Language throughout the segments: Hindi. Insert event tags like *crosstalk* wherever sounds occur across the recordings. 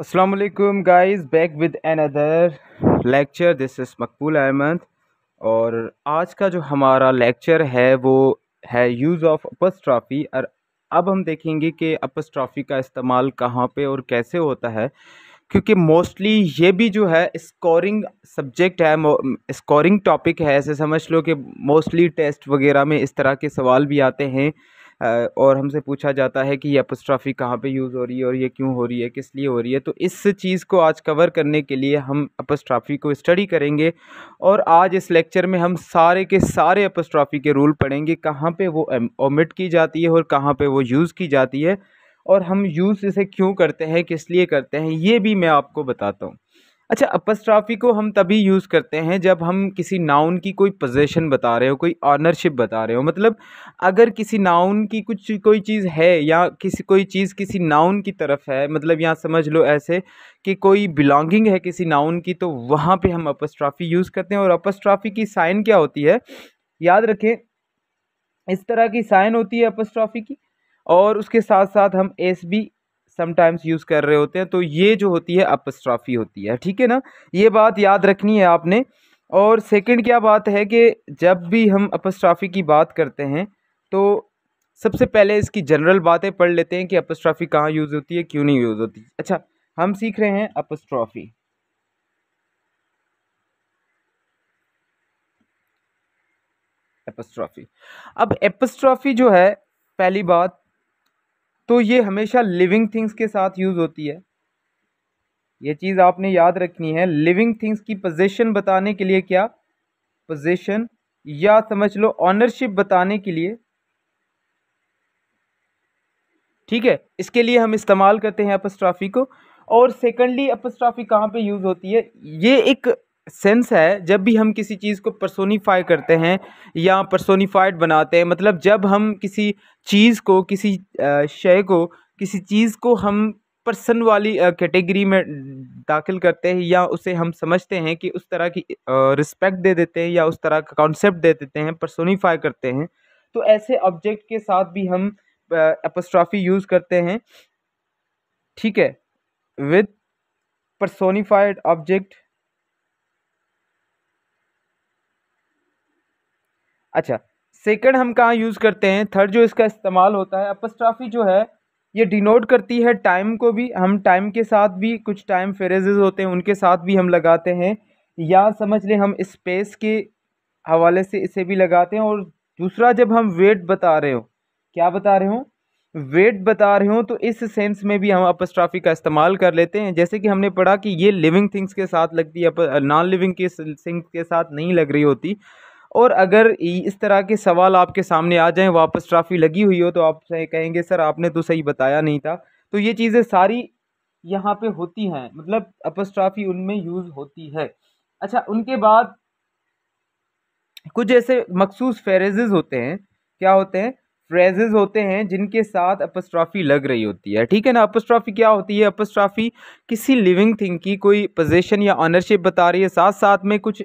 Aslam guys back with another lecture this is Maqbool Ahmed और आज का जो हमारा लेक्चर है वो है यूज़ ऑफ अपस्ट्राफी और अब हम देखेंगे कि अपस्ट्राफी का इस्तेमाल कहाँ पे और कैसे होता है क्योंकि मोस्टली ये भी जो है स्कोरिंग सब्जेक्ट है स्कोरिंग टॉपिक है ऐसे समझ लो कि मोस्टली टेस्ट वगैरह में इस तरह के सवाल भी आते हैं और हमसे पूछा जाता है कि ये अपस्ट्राफी कहाँ पे यूज़ हो रही है और ये क्यों हो रही है किस लिए हो रही है तो इस चीज़ को आज कवर करने के लिए हम अपस्ट्राफी को स्टडी करेंगे और आज इस लेक्चर में हम सारे के सारे अपस्ट्राफी के रूल पढ़ेंगे कहाँ पर वो ओमिट की जाती है और कहाँ पर वो यूज़ की जाती है और हम यूज़ इसे क्यों करते हैं किस लिए करते हैं ये भी मैं आपको बताता हूँ अच्छा अपस्ट्राफी को हम तभी यूज़ करते हैं जब हम किसी नाउन की कोई पोजेशन बता रहे हो कोई ऑनरशिप बता रहे हो मतलब अगर किसी नाउन की कुछ कोई चीज़ है या किसी कोई चीज़ किसी नाउन की तरफ है मतलब यहाँ समझ लो ऐसे कि कोई बिलोंगिंग है किसी नाउन की तो वहाँ पे हम अपस्ट्राफी यूज़ करते हैं और अपस्ट्राफी की साइन क्या होती है याद रखें इस तरह की साइन होती है अपस्ट्राफी की और उसके साथ साथ हम एस बी समटाइम्स यूज़ कर रहे होते हैं तो ये जो होती है अपस्ट्राफी होती है ठीक है ना ये बात याद रखनी है आपने और सेकंड क्या बात है कि जब भी हम अपस्ट्राफी की बात करते हैं तो सबसे पहले इसकी जनरल बातें पढ़ लेते हैं कि अपस्ट्राफी कहाँ यूज़ होती है क्यों नहीं यूज़ होती अच्छा हम सीख रहे हैं अपस्ट्राफी एपस्ट्राफी अब एपस्ट्रॉफी जो है पहली बात तो ये हमेशा लिविंग थिंग्स के साथ यूज़ होती है ये चीज़ आपने याद रखनी है लिविंग थिंग्स की पोजीशन बताने के लिए क्या पोजीशन या समझ लो ऑनरशिप बताने के लिए ठीक है इसके लिए हम इस्तेमाल करते हैं अपस्ट्राफी को और सेकेंडली अपस्ट्राफी कहाँ पे यूज़ होती है ये एक सेंस है जब भी हम किसी चीज़ को पर्सोनीफाई करते हैं या पर्सोनीफाइड बनाते हैं मतलब जब हम किसी चीज़ को किसी शय को किसी चीज़ को हम पर्सन वाली कैटेगरी में दाखिल करते हैं या उसे हम समझते हैं कि उस तरह की रिस्पेक्ट दे देते हैं या उस तरह का कॉन्सेप्ट दे देते हैं पर्सोनीफाई करते हैं तो ऐसे ऑब्जेक्ट के साथ भी हम एपोस्ट्राफी यूज़ करते हैं ठीक है विद पर्सोनीफाइड ऑब्जेक्ट अच्छा सेकंड हम कहाँ यूज़ करते हैं थर्ड जो इसका इस्तेमाल होता है अपस्ट्राफी जो है ये डिनोट करती है टाइम को भी हम टाइम के साथ भी कुछ टाइम फेरेज होते हैं उनके साथ भी हम लगाते हैं या समझ लें हम स्पेस के हवाले से इसे भी लगाते हैं और दूसरा जब हम वेट बता रहे हो क्या बता रहे हो वेट बता रहे हो तो इस सेंस में भी हम अपस्ट्राफी का इस्तेमाल कर लेते हैं जैसे कि हमने पढ़ा कि ये लिविंग थिंग्स के साथ लगती है नॉन लिविंग के थिंग्स के साथ नहीं लग रही होती और अगर इस तरह के सवाल आपके सामने आ जाएं वापस ट्रॉफ़ी लगी हुई हो तो आप कहेंगे सर आपने तो सही बताया नहीं था तो ये चीज़ें सारी यहाँ पे होती हैं मतलब अपस उनमें यूज़ होती है अच्छा उनके बाद कुछ ऐसे मखसूस फ्रेजेज़ होते हैं क्या होते हैं फ्रेजेज़ होते हैं जिनके साथ अपस्ट्राफ़ी लग रही होती है ठीक है ना अपस्ट्राफी क्या होती है अपस्ट्राफ़ी किसी लिविंग थिंग की कोई पोजिशन या ऑनरशिप बता रही है साथ साथ में कुछ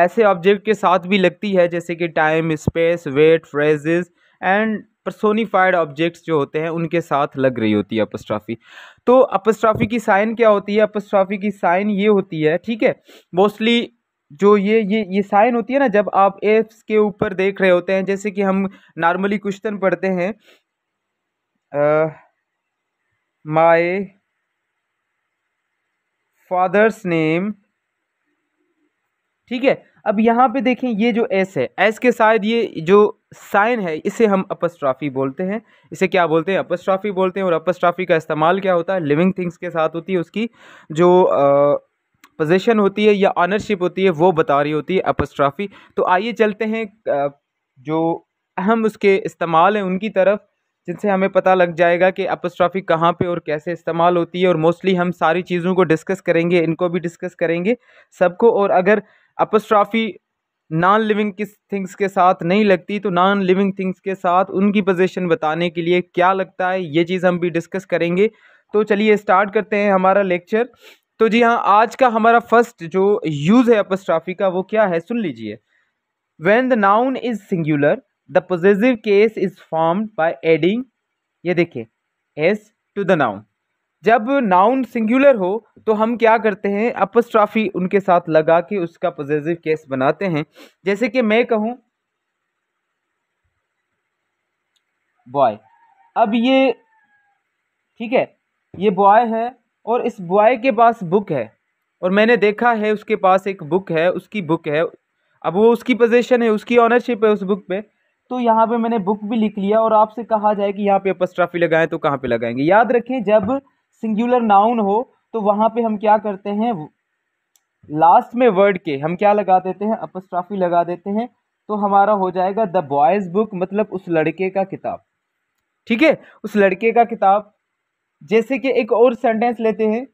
ऐसे ऑब्जेक्ट के साथ भी लगती है जैसे कि time space weight phrases and personified objects जो होते हैं उनके साथ लग रही होती है अपस्ट्राफी तो अपस्ट्राफी की साइन क्या होती है अपस्ट्राफी की साइन ये होती है ठीक है मोस्टली जो ये ये ये साइन होती है ना जब आप एप्स के ऊपर देख रहे होते हैं जैसे कि हम नॉर्मली क्वेश्चन पढ़ते हैं माय फादर्स नेम ठीक है अब यहाँ पे देखें ये जो एस है एस के साथ ये जो साइन है इसे हम अपस्ट्राफी बोलते हैं इसे क्या बोलते हैं अपस्ट्राफी बोलते हैं और अपस्ट्राफी का इस्तेमाल क्या होता है लिविंग थिंग्स के साथ होती है उसकी जो पोजिशन होती है या ऑनरशिप होती है वो बता रही होती है अपस्ट्राफी तो आइए चलते हैं जो अहम उसके इस्तेमाल हैं उनकी तरफ जिनसे हमें पता लग जाएगा कि अपस्ट्राफी कहाँ पे और कैसे इस्तेमाल होती है और मोस्टली हम सारी चीज़ों को डिस्कस करेंगे इनको भी डिस्कस करेंगे सबको और अगर अपस्ट्राफी नॉन लिविंग किस थिंग्स के साथ नहीं लगती तो नॉन लिविंग थिंग्स के साथ उनकी पोजीशन बताने के लिए क्या लगता है ये चीज़ हम भी डिस्कस करेंगे तो चलिए स्टार्ट करते हैं हमारा लेक्चर तो जी हाँ आज का हमारा फर्स्ट जो यूज़ है अपस्ट्राफी का वो क्या है सुन लीजिए when the noun is singular the possessive case is formed by adding ये देखिए एस टू द नाउन जब नाउन सिंगुलर हो तो हम क्या करते हैं अपस्ट्राफी उनके साथ लगा के उसका पॉजिटिव केस बनाते हैं जैसे कि मैं कहूँ बॉय अब ये ठीक है ये बॉय है और इस बॉय के पास बुक है और मैंने देखा है उसके पास एक बुक है उसकी बुक है अब वो उसकी पोजीशन है उसकी ऑनरशिप है उस बुक पे तो यहाँ पे मैंने बुक भी लिख लिया और आपसे कहा जाए कि यहाँ पे अपस्ट्राफी लगाएं तो कहाँ पे लगाएंगे याद रखें जब सिंगुलर नाउन हो तो वहाँ पे हम क्या करते हैं लास्ट में वर्ड के हम क्या लगा देते हैं अपस्ट्राफी लगा देते हैं तो हमारा हो जाएगा द बॉयज़ बुक मतलब उस लड़के का किताब ठीक है उस लड़के का किताब जैसे कि एक और सेंटेंस लेते हैं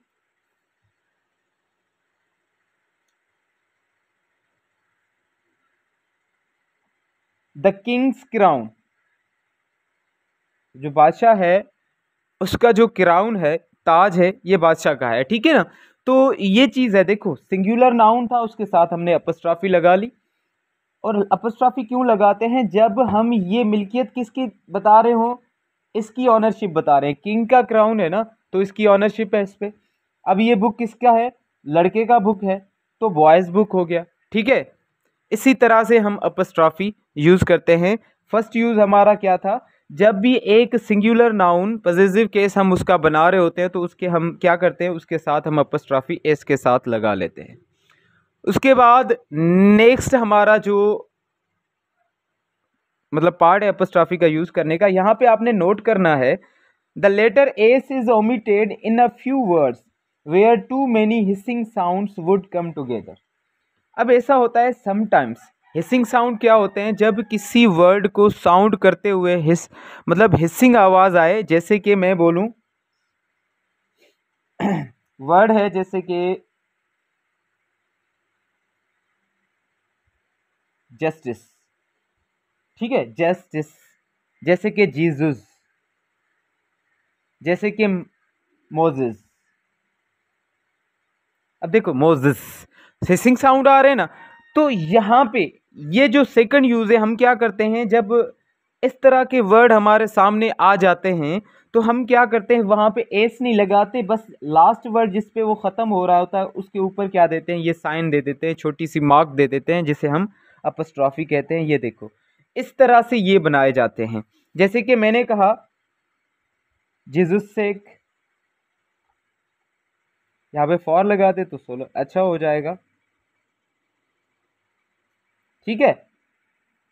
द किंग्स क्राउन जो बादशाह है उसका जो क्राउन है ताज है ये बादशाह का है ठीक है ना तो ये चीज़ है देखो सिंगुलर नाउन था उसके साथ हमने अपस्ट्राफी लगा ली और अपस्ट्राफी क्यों लगाते हैं जब हम ये मिल्कियत किसकी बता रहे हों इसकी ऑनरशिप बता रहे हैं किंग का क्राउन है ना तो इसकी ऑनरशिप है इस पर अब ये बुक किसका है लड़के का बुक है तो बॉयज़ बुक हो गया ठीक है इसी तरह से हम अपस्ट्राफी यूज़ करते हैं फर्स्ट यूज़ हमारा क्या था जब भी एक सिंगुलर नाउन पॉजिटिव केस हम उसका बना रहे होते हैं तो उसके हम क्या करते हैं उसके साथ हम अपस्ट्राफी एस के साथ लगा लेते हैं उसके बाद नेक्स्ट हमारा जो मतलब पार्ट है अपस्ट्राफी का यूज़ करने का यहाँ पे आपने नोट करना है the letter s is omitted in a few words where too many hissing sounds would come together अब ऐसा होता है समटाइम्स हिसिंग साउंड क्या होते हैं जब किसी वर्ड को साउंड करते हुए हिस मतलब हिसिंग आवाज़ आए जैसे कि मैं बोलूं वर्ड *clears throat* है जैसे कि जस्टिस ठीक है जस्टिस जैसे कि जीसस जैसे कि मोजिस अब देखो मोजिस हिसिंग साउंड आ रहे हैं ना तो यहाँ पे ये जो सेकंड यूज़ है हम क्या करते हैं जब इस तरह के वर्ड हमारे सामने आ जाते हैं तो हम क्या करते हैं वहाँ पे एस नहीं लगाते बस लास्ट वर्ड जिस पे वो ख़त्म हो रहा होता है उसके ऊपर क्या देते हैं ये साइन दे देते हैं छोटी सी मार्क दे देते हैं जिसे हम अपस्ट्रॉफी कहते हैं ये देखो इस तरह से ये बनाए जाते हैं जैसे कि मैंने कहा सेक यहाँ पे फॉर लगाते तो सोलो अच्छा हो जाएगा ठीक है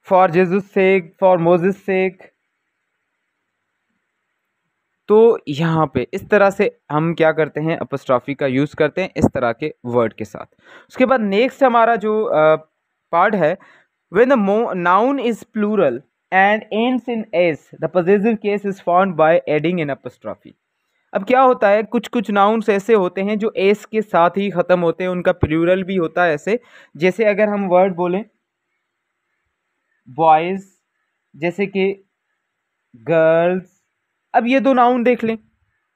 for Jesus sake for Moses sake तो यहाँ पे इस तरह से हम क्या करते हैं अपस्ट्राफी का यूज़ करते हैं इस तरह के वर्ड के साथ उसके बाद नेक्स्ट हमारा जो पार्ट है when the noun is plural and ends in s the possessive case is found by adding in apostrophe अब क्या होता है कुछ कुछ नाउन्स ऐसे होते हैं जो एस के साथ ही ख़त्म होते हैं उनका प्लूरल भी होता है ऐसे जैसे अगर हम वर्ड बोलें बॉयज़ जैसे कि गर्ल्स अब ये दो नाउन देख लें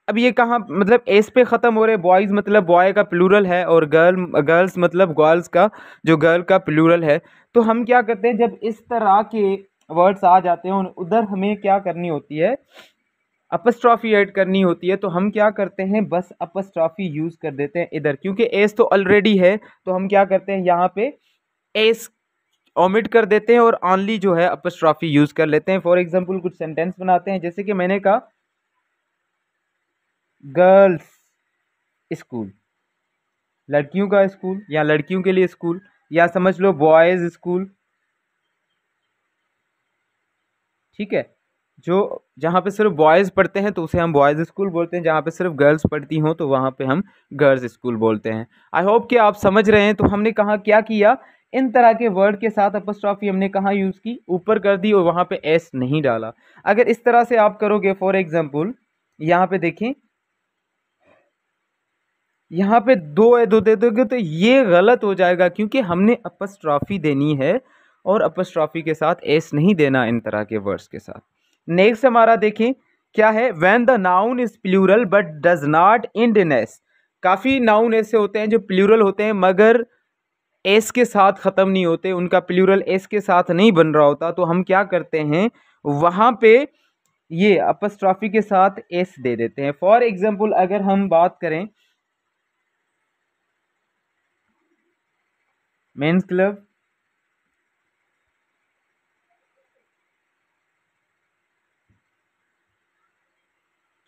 अब ये कहाँ मतलब एस पे ख़त्म हो रहे बॉयज़ मतलब बॉय का प्लूरल है और गर्ल गर्ल्स मतलब गर्ल्स का जो गर्ल का प्लूरल है तो हम क्या करते हैं जब इस तरह के वर्ड्स आ जाते हैं उधर हमें क्या करनी होती है अपस्ट्रॉफी ऐड करनी होती है तो हम क्या करते हैं बस अपस्ट्रॉफी यूज़ कर देते हैं इधर क्योंकि एस तो ऑलरेडी है तो हम क्या करते हैं यहाँ पे एस ओमिट कर देते हैं और ऑनली जो है अपस्ट्रॉफी यूज़ कर लेते हैं फॉर एग्जाम्पल कुछ सेंटेंस बनाते हैं जैसे कि मैंने कहा गर्ल्स स्कूल लड़कियों का स्कूल या लड़कियों के लिए स्कूल या समझ लो बॉयज़ स्कूल ठीक है जो जहाँ पे सिर्फ बॉयज़ पढ़ते हैं तो उसे हम बॉयज़ स्कूल बोलते हैं जहाँ पे सिर्फ गर्ल्स पढ़ती हों तो वहाँ पे हम गर्ल्स स्कूल बोलते हैं आई होप कि आप समझ रहे हैं तो हमने कहा क्या किया इन तरह के वर्ड के साथ अपोस्ट्रॉफी हमने कहाँ यूज़ की ऊपर कर दी और वहाँ पे एस नहीं डाला अगर इस तरह से आप करोगे फॉर एग्जांपल यहाँ पे देखें यहाँ पे दो ए दो दे दोगे तो ये गलत हो जाएगा क्योंकि हमने अपोस्ट्रॉफी देनी है और अपोस्ट्रॉफी के साथ एस नहीं देना इन तरह के वर्ड्स के साथ नेक्स्ट हमारा देखें क्या है when the noun is plural but does not end s काफ़ी नाउन ऐसे होते हैं जो प्लूरल होते हैं मगर एस के साथ ख़त्म नहीं होते उनका प्लूरल एस के साथ नहीं बन रहा होता तो हम क्या करते हैं वहाँ पे ये अपस्ट्रॉफी के साथ एस दे देते हैं फॉर एग्जाम्पल अगर हम बात करें मेंस क्लब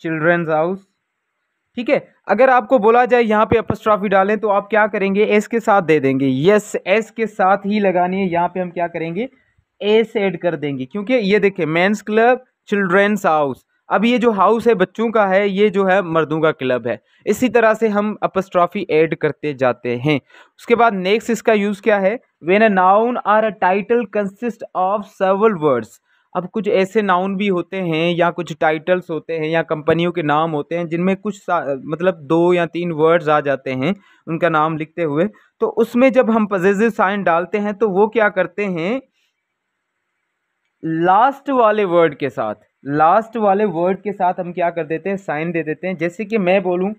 चिल्ड्रंस हाउस ठीक है अगर आपको बोला जाए यहाँ पे अपस्ट्राफी डालें तो आप क्या करेंगे एस के साथ दे देंगे यस एस के साथ ही लगानी है यहाँ पे हम क्या करेंगे एस ऐड कर देंगे क्योंकि ये देखें मेन्स क्लब चिल्ड्रेंस हाउस अब ये जो हाउस है बच्चों का है ये जो है मर्दों का क्लब है इसी तरह से हम अपस्ट्रॉफी ऐड करते जाते हैं उसके बाद नेक्स्ट इसका यूज़ क्या है when a noun or a title consist of several words अब कुछ ऐसे नाउन भी होते हैं या कुछ टाइटल्स होते हैं या कंपनियों के नाम होते हैं जिनमें कुछ मतलब दो या तीन वर्ड्स आ जाते हैं उनका नाम लिखते हुए तो उसमें जब हम पजेजिव साइन डालते हैं तो वो क्या करते हैं लास्ट वाले वर्ड के साथ लास्ट वाले वर्ड के साथ हम क्या कर देते हैं साइन दे देते हैं जैसे कि मैं बोलूं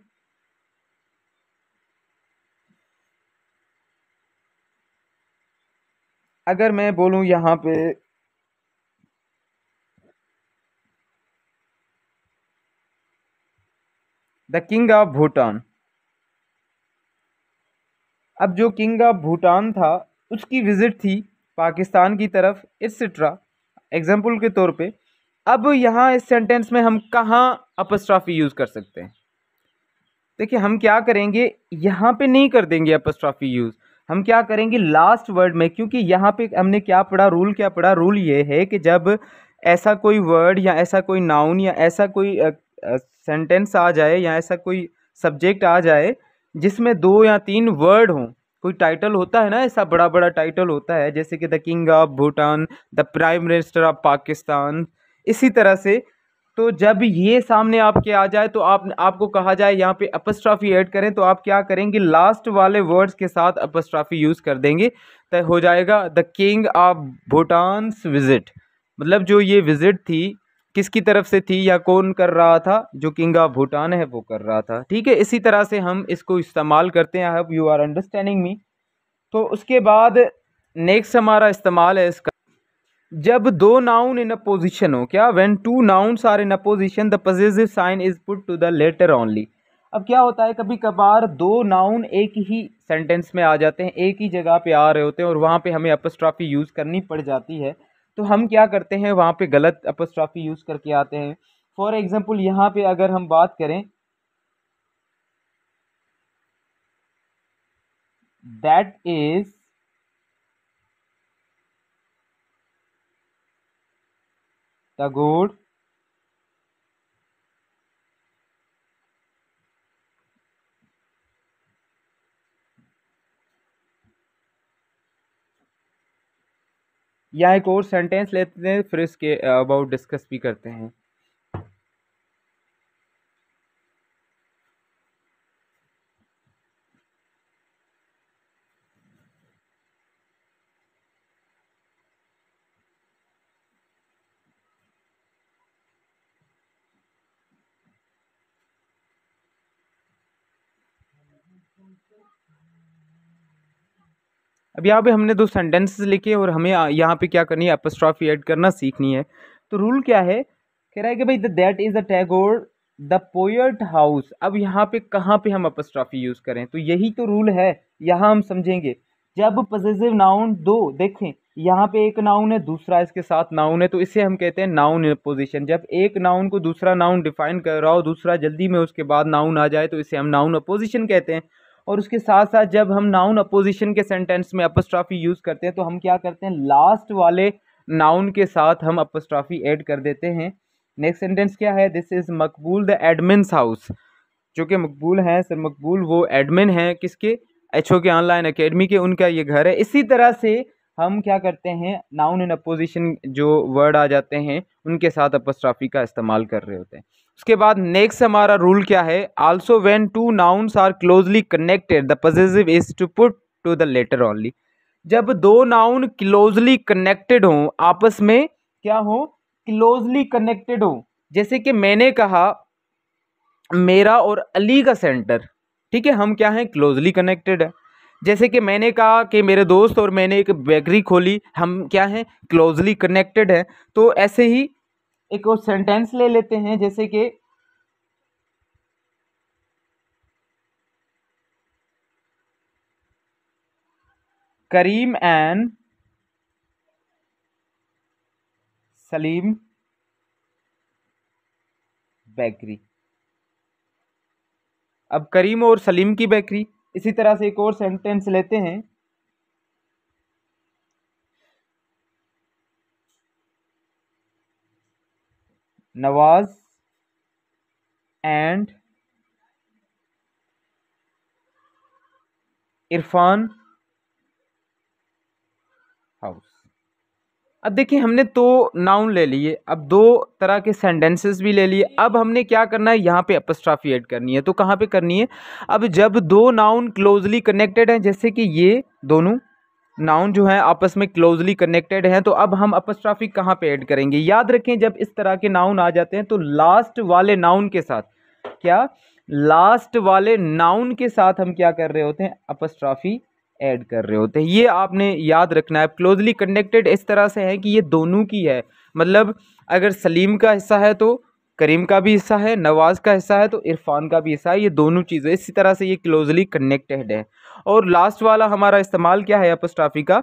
अगर मैं बोलूं यहाँ पे द किंग ऑफ भूटान अब जो किंग ऑफ भूटान था उसकी विज़िट थी पाकिस्तान की तरफ एट्सट्रा एग्जाम्पल के तौर पे अब यहाँ इस सेंटेंस में हम कहाँ अपस्ट्राफी यूज़ कर सकते हैं देखिए हम क्या करेंगे यहाँ पे नहीं कर देंगे अपस्ट्राफी यूज़ हम क्या करेंगे लास्ट वर्ड में क्योंकि यहाँ पे हमने क्या पढ़ा रूल क्या पढ़ा रूल ये है कि जब ऐसा कोई वर्ड या ऐसा कोई नाउन या ऐसा कोई सेंटेंस आ जाए या ऐसा कोई सब्जेक्ट आ जाए जिसमें दो या तीन वर्ड हों कोई टाइटल होता है ना ऐसा बड़ा बड़ा टाइटल होता है जैसे कि the king of Bhutan the prime minister of Pakistan इसी तरह से तो जब ये सामने आपके आ जाए तो आप आपको कहा जाए यहाँ पे अपस्ट्राफी ऐड करें तो आप क्या करेंगे लास्ट वाले वर्ड्स के साथ अपस्ट्राफी यूज़ कर देंगे तो हो जाएगा the king of Bhutan's visit मतलब जो ये विजिट थी किसकी तरफ से थी या कौन कर रहा था जो किंग ऑफ भूटान है वो कर रहा था ठीक है इसी तरह से हम इसको इस्तेमाल करते हैं अब यू आर अंडरस्टैंडिंग मी तो उसके बाद नेक्स्ट हमारा इस्तेमाल है इसका जब दो नाउन इन अ पोजिशन हो क्या when two nouns are in apposition the possessive sign is put to the latter only अब क्या होता है कभी कभार दो नाउन एक ही सेंटेंस में आ जाते हैं एक ही जगह पे आ रहे होते हैं और वहाँ पे हमें अपस्ट्राफी यूज़ करनी पड़ जाती है तो हम क्या करते हैं वहाँ पे गलत अपस्ट्राफी यूज़ करके आते हैं फॉर एग्ज़ाम्पल यहाँ पे अगर हम बात करें दैट इज द good या एक और सेंटेंस लेते हैं फिर इसके अबाउट uh, डिस्कस भी करते हैं Thank you. अब यहाँ पे हमने दो सेंटेंसेस लिखे और हमें यहाँ पे क्या करनी है एपस्ट्रॉफी ऐड करना सीखनी है तो रूल क्या है कह रहा है कि भाई that is the Tagore the poet house अब यहाँ पे कहाँ पे हम अपस्ट्राफी यूज़ करें तो यही तो रूल है यहाँ हम समझेंगे जब पजेसिव नाउन दो देखें यहाँ पे एक नाउन है दूसरा इसके साथ नाउन है तो इसे हम कहते हैं नाउन अपोजिशन जब एक नाउन को दूसरा नाउन डिफाइन कर रहा हो दूसरा जल्दी में उसके बाद नाउन आ जाए तो इसे हम नाउन अपोजिशन कहते हैं और उसके साथ साथ जब हम नाउन अपोजिशन के सेंटेंस में अपस्ट्राफी यूज़ करते हैं तो हम क्या करते हैं लास्ट वाले नाउन के साथ हम अपस्ट्राफी ऐड कर देते हैं नेक्स्ट सेंटेंस क्या है this is Maqbool the admin's house जो कि मकबूल हैं सर मकबूल वो एडमिन हैं किसके एच ओ के ऑनलाइन अकेडमी के उनका ये घर है इसी तरह से हम क्या करते हैं नाउन इन अपोजिशन जो वर्ड आ जाते हैं उनके साथ अपस्ट्राफी का इस्तेमाल कर रहे होते हैं उसके बाद नेक्स्ट हमारा रूल क्या है also when two nouns are closely connected the possessive is to put to the latter only जब दो नाउन क्लोजली कनेक्टेड हों आपस में क्या हो क्लोजली कनेक्टेड हो जैसे कि मैंने कहा मेरा और अली का सेंटर ठीक है हम क्या हैं क्लोजली कनेक्टेड है जैसे कि मैंने कहा कि मेरे दोस्त और मैंने एक बेकरी खोली हम क्या हैं क्लोजली कनेक्टेड है तो ऐसे ही एक और सेंटेंस ले लेते हैं जैसे कि करीम एंड सलीम बेकरी अब करीम और सलीम की बेकरी इसी तरह से एक और सेंटेंस लेते हैं नवाज एंड इरफान हाउस अब देखिए हमने तो नाउन ले लिए अब दो तरह के सेंटेंसेस भी ले लिए अब हमने क्या करना है यहाँ पे अपस्ट्राफी एड करनी है तो कहाँ पे करनी है अब जब दो नाउन क्लोजली कनेक्टेड हैं जैसे कि ये दोनों नाउन जो है आपस में क्लोजली कनेक्टेड हैं तो अब हम अपस्ट्राफी कहाँ पे ऐड करेंगे याद रखें जब इस तरह के नाउन आ जाते हैं तो लास्ट वाले नाउन के साथ क्या लास्ट वाले नाउन के साथ हम क्या कर रहे होते हैं अपस्ट्राफी ऐड कर रहे होते हैं ये आपने याद रखना है क्लोजली कनेक्टेड इस तरह से है कि ये दोनों की है मतलब अगर सलीम का हिस्सा है तो करीम का भी हिस्सा है नवाज़ का हिस्सा है तो इरफान का भी हिस्सा है ये दोनों चीज़ें इसी तरह से ये क्लोजली कनेक्टेड है और लास्ट वाला हमारा इस्तेमाल क्या है अपोस्ट्राफी का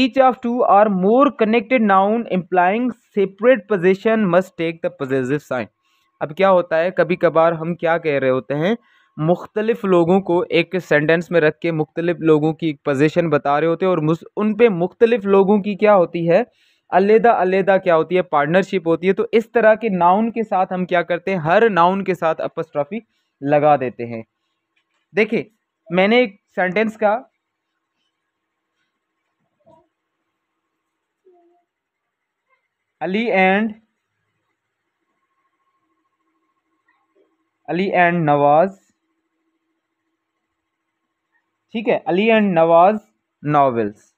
each of two or more connected noun implying separate position must take the positive sign अब क्या होता है कभी कभार हम क्या कह रहे होते हैं मुख्तलिफ लोगों को एक सेंटेंस में रख के मुख्तलिफ लोगों की पोजिशन बता रहे होते हैं और उन पर मुख्तलिफ लोगों की क्या होती है अलहदा अलहदा क्या होती है पार्टनरशिप होती है तो इस तरह के नाउन के साथ हम क्या करते हैं हर नाउन के साथ अपस्ट्रॉफी लगा देते हैं देखिए मैंने एक सेंटेंस का अली एंड अली एंड नवाज ठीक है अली एंड नवाज नॉवेल्स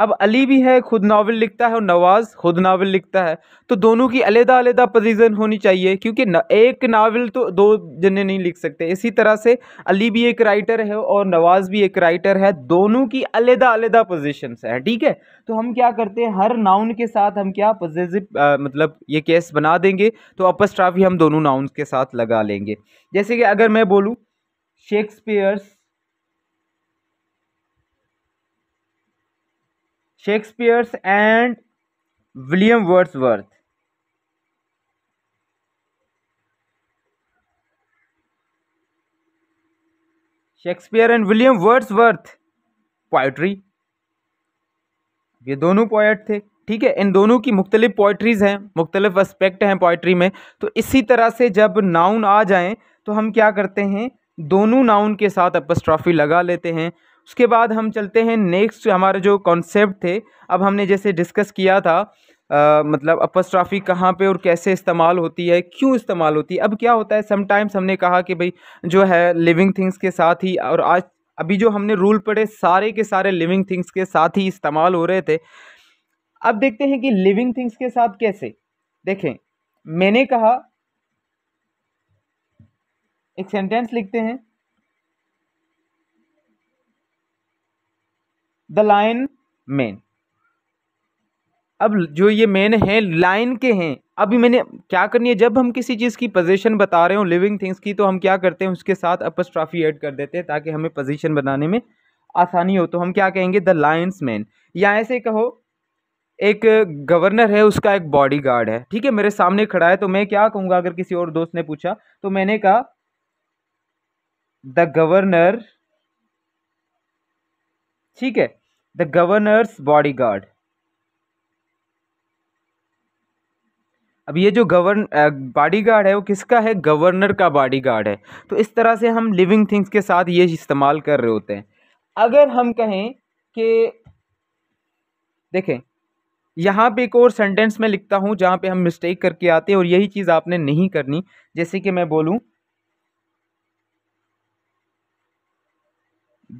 अब अली भी है खुद नावल लिखता है और नवाज़ खुद नावल लिखता है तो दोनों की अलहदा अलहदा पोजीशन होनी चाहिए क्योंकि न, एक नावल तो दो जने नहीं लिख सकते इसी तरह से अली भी एक राइटर है और नवाज़ भी एक राइटर है दोनों की अलहदा अलहदा पोजीशंस है ठीक है तो हम क्या करते हैं हर नाउन के साथ हम क्या पोजिटिव मतलब ये केस बना देंगे तो अपस्ट्राफी हम दोनों नाउन के साथ लगा लेंगे जैसे कि अगर मैं बोलूँ Shakespeare's Shakespeare's and William Wordsworth Shakespeare and William Wordsworth poetry ये दोनों पोएट थे ठीक है इन दोनों की मुख्तलिफ पोइट्रीज़ हैं मुख्तलिफ एस्पेक्ट हैं पोइट्री में तो इसी तरह से जब नाउन आ जाए तो हम क्या करते हैं दोनों नाउन के साथ अपस्ट्रॉफी लगा लेते हैं उसके बाद हम चलते हैं नेक्स्ट हमारे जो कॉन्सेप्ट थे अब हमने जैसे डिस्कस किया था आ, मतलब अपस्ट्राफी कहाँ पे और कैसे इस्तेमाल होती है क्यों इस्तेमाल होती है अब क्या होता है समटाइम्स हमने कहा कि भाई जो है लिविंग थिंग्स के साथ ही और आज अभी जो हमने रूल पढ़े सारे के सारे लिविंग थिंग्स के साथ ही इस्तेमाल हो रहे थे अब देखते हैं कि लिविंग थिंग्स के साथ कैसे देखें मैंने कहा एक सेंटेंस लिखते हैं द लाइन मैन अब जो ये मैन हैं लाइन के हैं अभी मैंने क्या करनी है जब हम किसी चीज़ की पोजीशन बता रहे हो लिविंग थिंग्स की तो हम क्या करते हैं उसके साथ अपस्ट्राफी ऐड कर देते हैं ताकि हमें पोजीशन बनाने में आसानी हो तो हम क्या कहेंगे द लाइन्स मैन या ऐसे कहो एक गवर्नर है उसका एक बॉडी गार्ड है ठीक है मेरे सामने खड़ा है तो मैं क्या कहूँगा अगर किसी और दोस्त ने पूछा तो मैंने कहा द गवर्नर ठीक है The Governor's Bodyguard. अब ये जो गवर्न बॉडीगार्ड है वो किसका है गवर्नर का बॉडीगार्ड है तो इस तरह से हम लिविंग थिंग्स के साथ ये इस्तेमाल कर रहे होते हैं अगर हम कहें कि देखें यहाँ पे एक और सेंटेंस में लिखता हूँ जहाँ पे हम मिस्टेक करके आते हैं और यही चीज़ आपने नहीं करनी जैसे कि मैं बोलूँ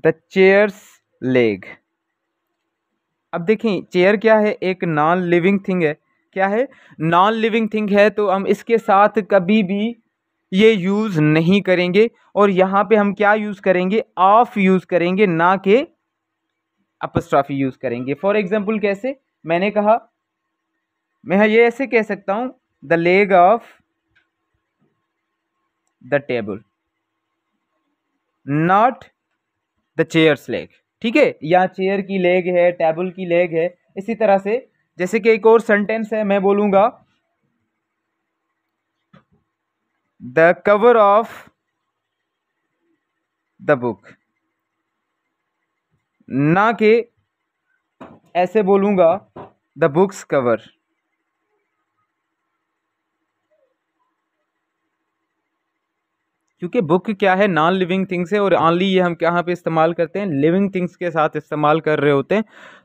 द चेयर्स लेग अब देखें चेयर क्या है एक नॉन लिविंग थिंग है क्या है नॉन लिविंग थिंग है तो हम इसके साथ कभी भी ये यूज़ नहीं करेंगे और यहाँ पे हम क्या यूज़ करेंगे ऑफ यूज़ करेंगे ना के अपस्ट्राफी यूज़ करेंगे फॉर एग्ज़ाम्पल कैसे मैंने कहा मैं ये ऐसे कह सकता हूँ the leg of the table not the chair's leg ठीक है या चेयर की लेग है टेबल की लेग है इसी तरह से जैसे कि एक और सेंटेंस है मैं बोलूंगा the cover of the book ना कि ऐसे बोलूंगा द बुक्स कवर क्योंकि बुक क्या है नॉन लिविंग थिंग्स है और ऑनली ये हम कहाँ पे इस्तेमाल करते हैं लिविंग थिंग्स के साथ इस्तेमाल कर रहे होते हैं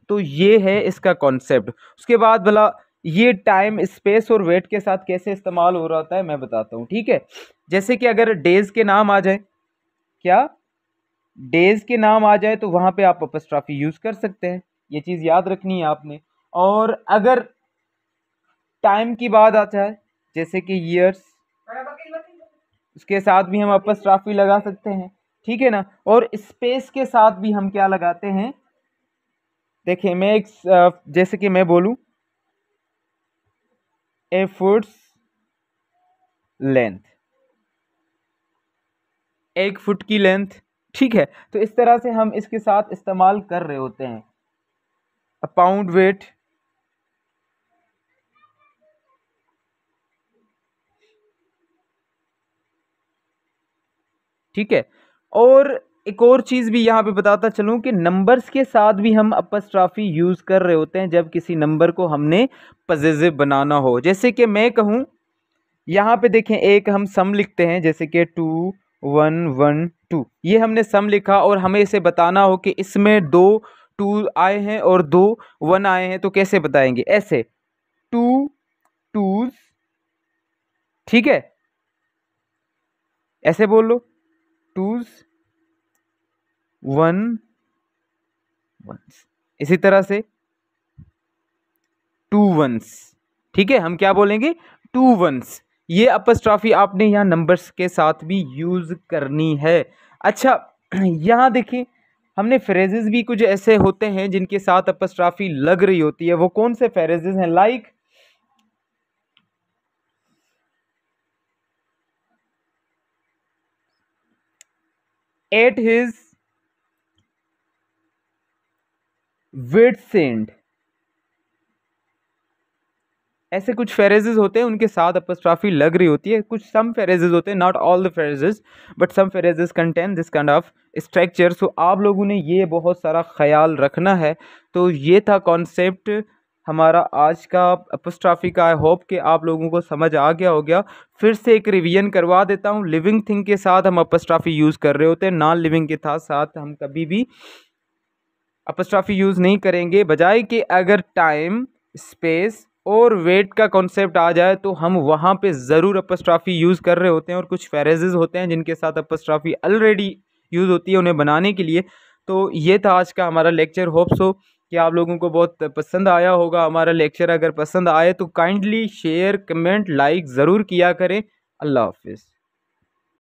तो ये है इसका कॉन्सेप्ट उसके बाद भला ये टाइम स्पेस और वेट के साथ कैसे इस्तेमाल हो रहा है मैं बताता हूँ ठीक है जैसे कि अगर डेज़ के नाम आ जाए क्या डेज़ के नाम आ जाए तो वहाँ पर आप अपस्ट्राफी यूज़ कर सकते हैं ये चीज़ याद रखनी है आपने और अगर टाइम की बात आता है जैसे कि ईयर्स उसके साथ भी हम अपर ट्राफी लगा सकते हैं ठीक है ना और स्पेस के साथ भी हम क्या लगाते हैं देखिए मैं एक जैसे कि मैं बोलूँ ए फुट्स लेंथ एक फुट की लेंथ ठीक है तो इस तरह से हम इसके साथ इस्तेमाल कर रहे होते हैं अ पाउंड वेट ठीक है और एक और चीज़ भी यहाँ पे बताता चलूँ कि नंबर्स के साथ भी हम अपस ट्राफी यूज़ कर रहे होते हैं जब किसी नंबर को हमने पजेजिव बनाना हो जैसे कि मैं कहूँ यहाँ पे देखें एक हम सम लिखते हैं जैसे कि टू वन वन टू ये हमने सम लिखा और हमें इसे बताना हो कि इसमें दो टू आए हैं और दो वन आए हैं तो कैसे बताएंगे ऐसे टू टूज ठीक है ऐसे बोल लो टूज वन वंस इसी तरह से टू वंस ठीक है हम क्या बोलेंगे टू वंस ये अपस्ट्राफी आपने यहाँ नंबर्स के साथ भी यूज़ करनी है अच्छा *clears throat* यहाँ देखिए हमने फ्रेजेस भी कुछ ऐसे होते हैं जिनके साथ अपस्ट्राफी लग रही होती है वो कौन से फ्रेजेस हैं like like, at his wit ऐसे कुछ फेरेजेज होते हैं उनके साथ अपस्ट्राफी लग रही होती है कुछ सम फेरेजेज होते हैं not all the phrases but some phrases contain this kind of structure so आप लोगों ने ये बहुत सारा ख्याल रखना है तो ये था कॉन्सेप्ट हमारा आज का अपोस्ट्राफी का आई होप कि आप लोगों को समझ आ गया हो गया फिर से एक रिवीजन करवा देता हूँ लिविंग थिंग के साथ हम अपस्ट्राफी यूज़ कर रहे होते हैं नॉन लिविंग के साथ साथ हम कभी भी अपस्ट्राफी यूज़ नहीं करेंगे बजाय कि अगर टाइम स्पेस और वेट का कॉन्सेप्ट आ जाए तो हम वहाँ पे ज़रूर अपस्ट्राफी यूज़ कर रहे होते हैं और कुछ फेरेजेज़ होते हैं जिनके साथ अपस्ट्राफी ऑलरेडी यूज़ होती है उन्हें बनाने के लिए तो ये था आज का हमारा लेक्चर होप सो कि आप लोगों को बहुत पसंद आया होगा हमारा लेक्चर अगर पसंद आए तो काइंडली शेयर कमेंट लाइक ज़रूर किया करें अल्लाह हाफिज़